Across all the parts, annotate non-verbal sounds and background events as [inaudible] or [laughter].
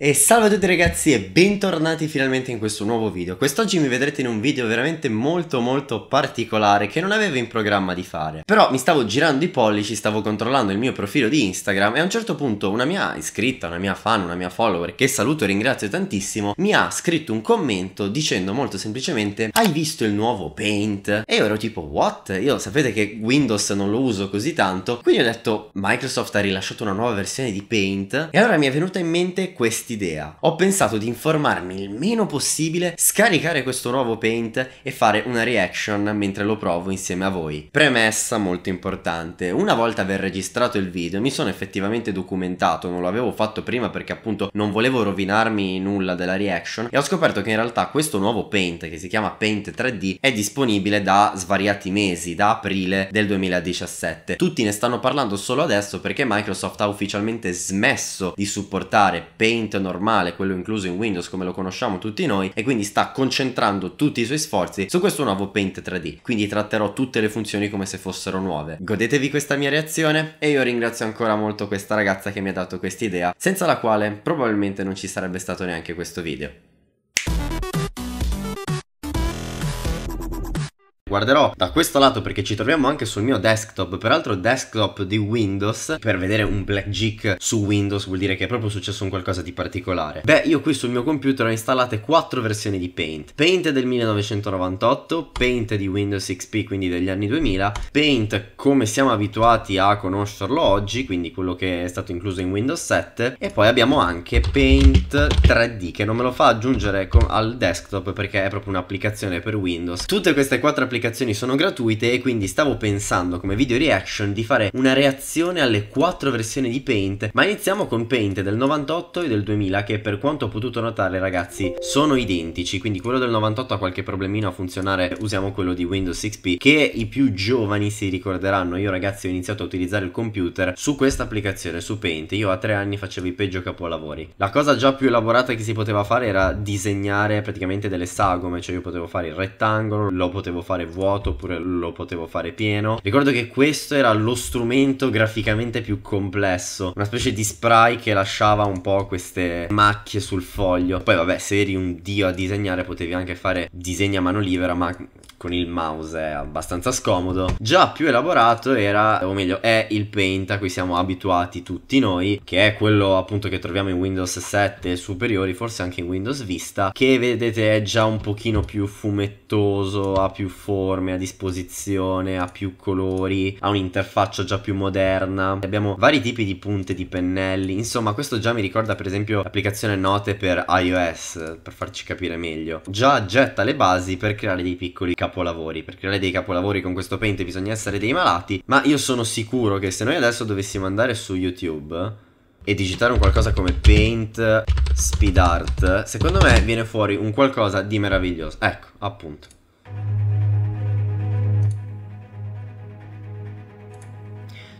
E salve a tutti ragazzi e bentornati finalmente in questo nuovo video. Quest'oggi mi vedrete in un video veramente molto molto particolare che non avevo in programma di fare. Però mi stavo girando i pollici, stavo controllando il mio profilo di Instagram e a un certo punto una mia iscritta, una mia fan, una mia follower che saluto e ringrazio tantissimo mi ha scritto un commento dicendo molto semplicemente hai visto il nuovo Paint? E io ero tipo what? Io sapete che Windows non lo uso così tanto quindi ho detto Microsoft ha rilasciato una nuova versione di Paint e allora mi è venuta in mente questa quest'idea. Ho pensato di informarmi il meno possibile, scaricare questo nuovo paint e fare una reaction mentre lo provo insieme a voi. Premessa molto importante, una volta aver registrato il video mi sono effettivamente documentato, non l'avevo fatto prima perché appunto non volevo rovinarmi nulla della reaction e ho scoperto che in realtà questo nuovo paint che si chiama Paint 3D è disponibile da svariati mesi, da aprile del 2017. Tutti ne stanno parlando solo adesso perché Microsoft ha ufficialmente smesso di supportare Paint normale, quello incluso in Windows come lo conosciamo tutti noi, e quindi sta concentrando tutti i suoi sforzi su questo nuovo Paint 3D. Quindi tratterò tutte le funzioni come se fossero nuove. Godetevi questa mia reazione e io ringrazio ancora molto questa ragazza che mi ha dato questa idea, senza la quale probabilmente non ci sarebbe stato neanche questo video. Guarderò da questo lato perché ci troviamo anche sul mio desktop, peraltro desktop di Windows, per vedere un blackjack su Windows vuol dire che è proprio successo un qualcosa di particolare. Beh, io qui sul mio computer ho installate quattro versioni di Paint. Paint del 1998, Paint di Windows XP, quindi degli anni 2000, Paint come siamo abituati a conoscerlo oggi, quindi quello che è stato incluso in Windows 7, e poi abbiamo anche Paint 3D che non me lo fa aggiungere al desktop perché è proprio un'applicazione per Windows. Tutte queste quattro applicazioni applicazioni sono gratuite e quindi stavo pensando come video reaction di fare una reazione alle quattro versioni di Paint, ma iniziamo con Paint del 98 e del 2000 che per quanto ho potuto notare ragazzi sono identici, quindi quello del 98 ha qualche problemino a funzionare, usiamo quello di Windows XP che i più giovani si ricorderanno, io ragazzi ho iniziato a utilizzare il computer su questa applicazione, su Paint, io a tre anni facevo i peggio capolavori. La cosa già più elaborata che si poteva fare era disegnare praticamente delle sagome, cioè io potevo fare il rettangolo, lo potevo fare vuoto oppure lo potevo fare pieno. Ricordo che questo era lo strumento graficamente più complesso, una specie di spray che lasciava un po' queste macchie sul foglio. Poi vabbè, se eri un dio a disegnare potevi anche fare disegni a mano libera, ma con il mouse è abbastanza scomodo. Già più elaborato era, o meglio, è il Paint a cui siamo abituati tutti noi, che è quello appunto che troviamo in Windows 7 superiori, forse anche in Windows Vista, che vedete è già un pochino più fumettoso, ha più forme a disposizione, ha più colori, ha un'interfaccia già più moderna. Abbiamo vari tipi di punte, di pennelli, insomma questo già mi ricorda per esempio l'applicazione Note per iOS, per farci capire meglio. Già getta le basi per creare dei piccoli capelli capolavori, per creare dei capolavori con questo paint bisogna essere dei malati, ma io sono sicuro che se noi adesso dovessimo andare su YouTube e digitare un qualcosa come paint speed art, secondo me viene fuori un qualcosa di meraviglioso. Ecco, appunto.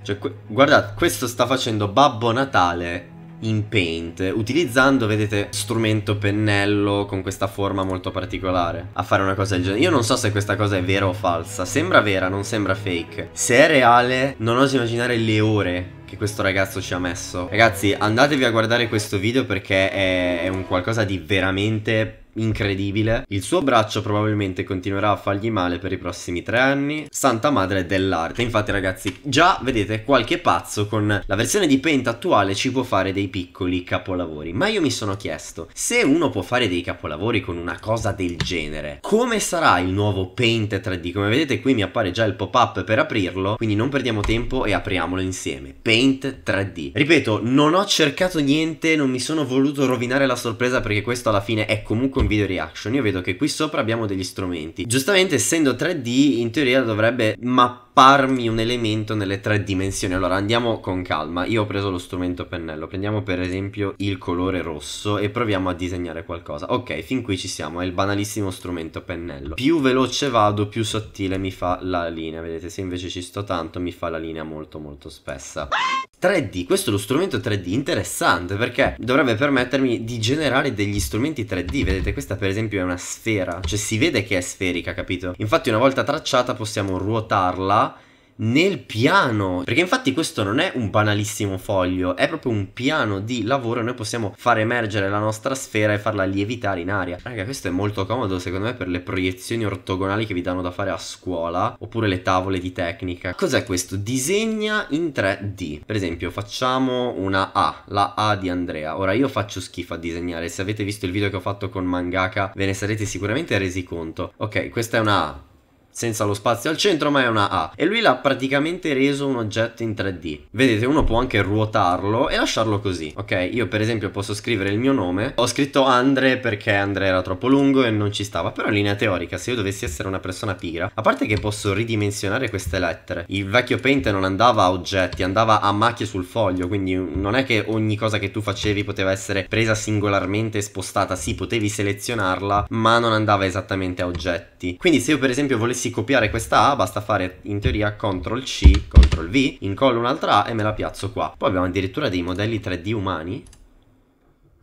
Cioè, guardate, questo sta facendo Babbo Natale in Paint utilizzando, vedete, strumento pennello con questa forma molto particolare a fare una cosa del genere. Io non so se questa cosa è vera o falsa, sembra vera, non sembra fake. Se è reale, non oso immaginare le ore che questo ragazzo ci ha messo. Ragazzi, andatevi a guardare questo video perché è, è un qualcosa di veramente incredibile. Il suo braccio probabilmente continuerà a fargli male per i prossimi tre anni. Santa madre dell'arte. Infatti ragazzi, già vedete qualche pazzo con la versione di Paint attuale ci può fare dei piccoli capolavori. Ma io mi sono chiesto, se uno può fare dei capolavori con una cosa del genere, come sarà il nuovo Paint 3D? Come vedete qui mi appare già il pop-up per aprirlo, quindi non perdiamo tempo e apriamolo insieme. Paint 3D. Ripeto, non ho cercato niente, non mi sono voluto rovinare la sorpresa perché questo alla fine è comunque un video reaction, io vedo che qui sopra abbiamo degli strumenti. Giustamente essendo 3D in teoria dovrebbe mappare svilupparmi un elemento nelle tre dimensioni. Allora andiamo con calma. Io ho preso lo strumento pennello. Prendiamo per esempio il colore rosso e proviamo a disegnare qualcosa. Ok, fin qui ci siamo. È il banalissimo strumento pennello. Più veloce vado, più sottile mi fa la linea. Vedete, se invece ci sto tanto mi fa la linea molto molto spessa. 3D, questo è lo strumento 3D interessante perché dovrebbe permettermi di generare degli strumenti 3D, vedete questa per esempio è una sfera, cioè si vede che è sferica, capito? Infatti una volta tracciata possiamo ruotarla nel piano. Perché infatti questo non è un banalissimo foglio, è proprio un piano di lavoro. Noi possiamo far emergere la nostra sfera e farla lievitare in aria. Raga, questo è molto comodo secondo me per le proiezioni ortogonali che vi danno da fare a scuola oppure le tavole di tecnica. Cos'è questo? Disegna in 3D. Per esempio, facciamo una A, la A di Andrea. Ora io faccio schifo a disegnare. Se avete visto il video che ho fatto con Mangaka, ve ne sarete sicuramente resi conto. Ok, questa è una A senza lo spazio al centro ma è una A e lui l'ha praticamente reso un oggetto in 3D. Vedete uno può anche ruotarlo e lasciarlo così, ok? Io per esempio posso scrivere il mio nome, ho scritto Andre perché Andre era troppo lungo e non ci stava, però in linea teorica se io dovessi essere una persona pigra, a parte che posso ridimensionare queste lettere, il vecchio Paint non andava a oggetti, andava a macchie sul foglio, quindi non è che ogni cosa che tu facevi poteva essere presa singolarmente e spostata, sì potevi selezionarla ma non andava esattamente a oggetti. Quindi se io per esempio volessi volessi copiare questa A basta fare in teoria CTRL C, CTRL V, incollo un'altra A e me la piazzo qua. Poi abbiamo addirittura dei modelli 3D umani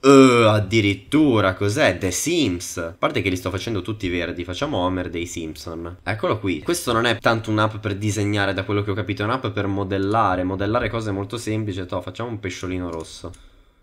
Uh, addirittura, cos'è? The Sims. A parte che li sto facendo tutti verdi, facciamo Homer dei Simpson. Eccolo qui. Questo non è tanto un'app per disegnare, da quello che ho capito, è un'app per modellare. Modellare cose molto semplici. Toh, facciamo un pesciolino rosso.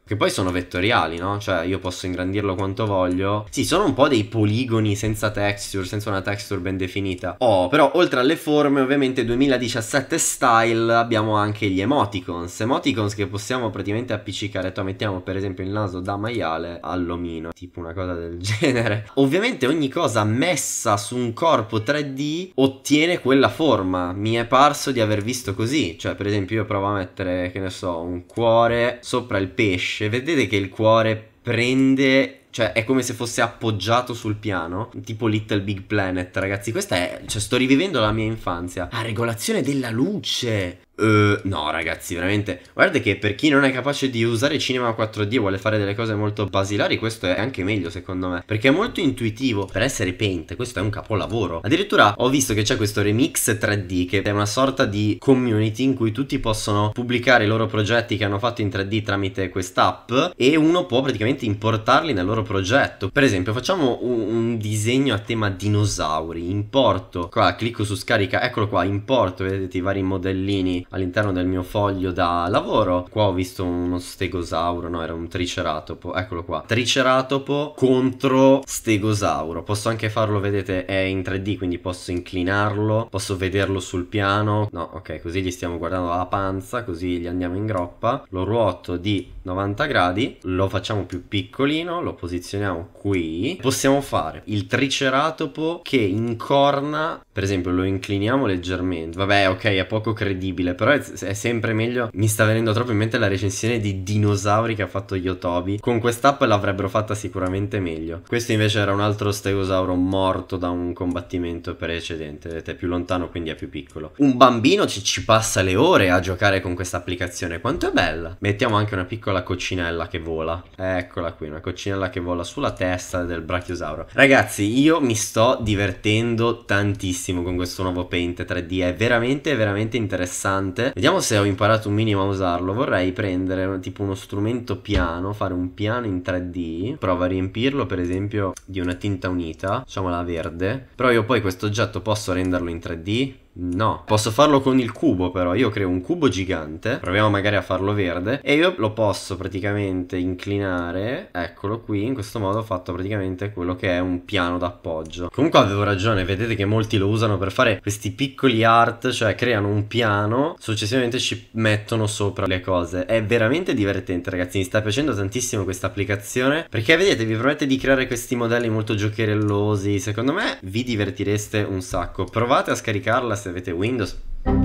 Che poi sono vettoriali, no? Cioè io posso ingrandirlo quanto voglio. Sì, sono un po' dei poligoni senza texture, senza una texture ben definita. Oh, però oltre alle forme, ovviamente 2017 style abbiamo anche gli emoticons. Emoticons che possiamo praticamente appiccicare. Tu mettiamo per esempio il naso da maiale all'omino, tipo una cosa del [laughs] genere. Ovviamente ogni cosa messa su un corpo 3D ottiene quella forma. Mi è parso di aver visto così. Cioè, per esempio, io provo a mettere, che ne so, un cuore sopra il pesce cresce, vedete che il cuore prende cioè, è come se fosse appoggiato sul piano, tipo Little Big Planet, ragazzi. Questa è. Cioè, sto rivivendo la mia infanzia. Ah, regolazione della luce. Uh, no, ragazzi, veramente. Guarda che per chi non è capace di usare cinema 4D e vuole fare delle cose molto basilari, questo è anche meglio, secondo me. Perché è molto intuitivo. Per essere paint, questo è un capolavoro. Addirittura ho visto che c'è questo remix 3D, che è una sorta di community in cui tutti possono pubblicare i loro progetti che hanno fatto in 3D tramite quest'app. E uno può praticamente importarli nel loro loro progetto. Per esempio, facciamo un, un disegno a tema dinosauri. Importo, qua clicco su scarica, eccolo qua, importo, vedete i vari modellini all'interno del mio foglio da lavoro. Qua ho visto uno stegosauro, no, era un triceratopo, eccolo qua. Triceratopo contro stegosauro. Posso anche farlo, vedete, è in 3D, quindi posso inclinarlo, posso vederlo sul piano. No, ok, così gli stiamo guardando la panza, così gli andiamo in groppa. Lo ruoto di 90 gradi, lo facciamo più piccolino, lo posizioniamo posizioniamo qui, possiamo fare il triceratopo che incorna, per esempio lo incliniamo leggermente, vabbè ok è poco credibile, però è, è sempre meglio, mi sta venendo troppo in mente la recensione di dinosauri che ha fatto Yotobi, con quest'app l'avrebbero fatta sicuramente meglio. Questo invece era un altro stegosauro morto da un combattimento precedente, vedete è più lontano quindi è più piccolo. Un bambino ci, ci passa le ore a giocare con questa applicazione, quanto è bella! Mettiamo anche una piccola coccinella che vola, eccola qui, una coccinella che vola sulla testa del brachiosauro. Ragazzi, io mi sto divertendo tantissimo con questo nuovo Paint 3D, è veramente, veramente interessante. Vediamo se ho imparato un minimo a usarlo. Vorrei prendere tipo uno strumento piano, fare un piano in 3D, prova a riempirlo per esempio di una tinta unita, facciamola verde. Però io poi questo oggetto posso renderlo in 3D, No, posso farlo con il cubo però, io creo un cubo gigante, proviamo magari a farlo verde e io lo posso praticamente inclinare, eccolo qui, in questo modo ho fatto praticamente quello che è un piano d'appoggio. Comunque avevo ragione, vedete che molti lo usano per fare questi piccoli art, cioè creano un piano, successivamente ci mettono sopra le cose. È veramente divertente ragazzi, mi sta piacendo tantissimo questa applicazione perché vedete vi promette di creare questi modelli molto giocherellosi, secondo me vi divertireste un sacco, provate a scaricarla você vai ter Windows,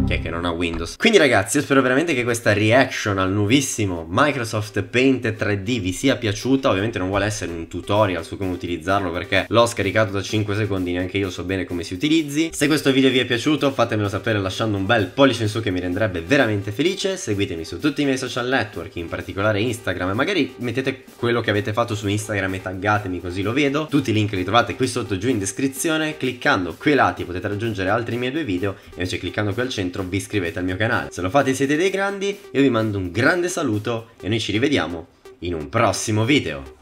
che, che non ha Windows. Quindi ragazzi, io spero veramente che questa reaction al nuovissimo Microsoft Paint 3D vi sia piaciuta. Ovviamente non vuole essere un tutorial su come utilizzarlo perché l'ho scaricato da 5 secondi, neanche io so bene come si utilizzi. Se questo video vi è piaciuto fatemelo sapere lasciando un bel pollice in su che mi renderebbe veramente felice. Seguitemi su tutti i miei social network, in particolare Instagram e magari mettete quello che avete fatto su Instagram e taggatemi così lo vedo. Tutti i link li trovate qui sotto giù in descrizione. Cliccando qui ai lati potete raggiungere altri miei due video, invece cliccando qui al centro dentro vi iscrivete al mio canale. Se lo fate siete dei grandi, io vi mando un grande saluto e noi ci rivediamo in un prossimo video.